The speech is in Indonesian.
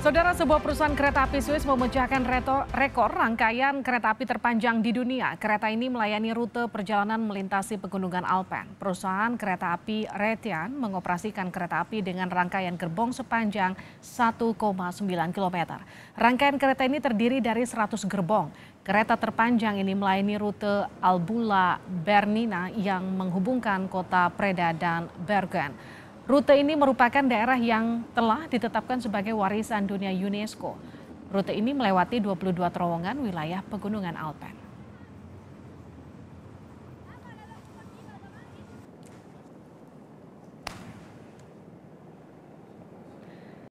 Saudara sebuah perusahaan kereta api Swiss memecahkan reto, rekor rangkaian kereta api terpanjang di dunia. Kereta ini melayani rute perjalanan melintasi pegunungan Alpen. Perusahaan kereta api Retian mengoperasikan kereta api dengan rangkaian gerbong sepanjang 1,9 km. Rangkaian kereta ini terdiri dari 100 gerbong. Kereta terpanjang ini melayani rute Albula Bernina yang menghubungkan kota Preda dan Bergen. Rute ini merupakan daerah yang telah ditetapkan sebagai warisan dunia UNESCO. Rute ini melewati 22 terowongan wilayah Pegunungan Alpen.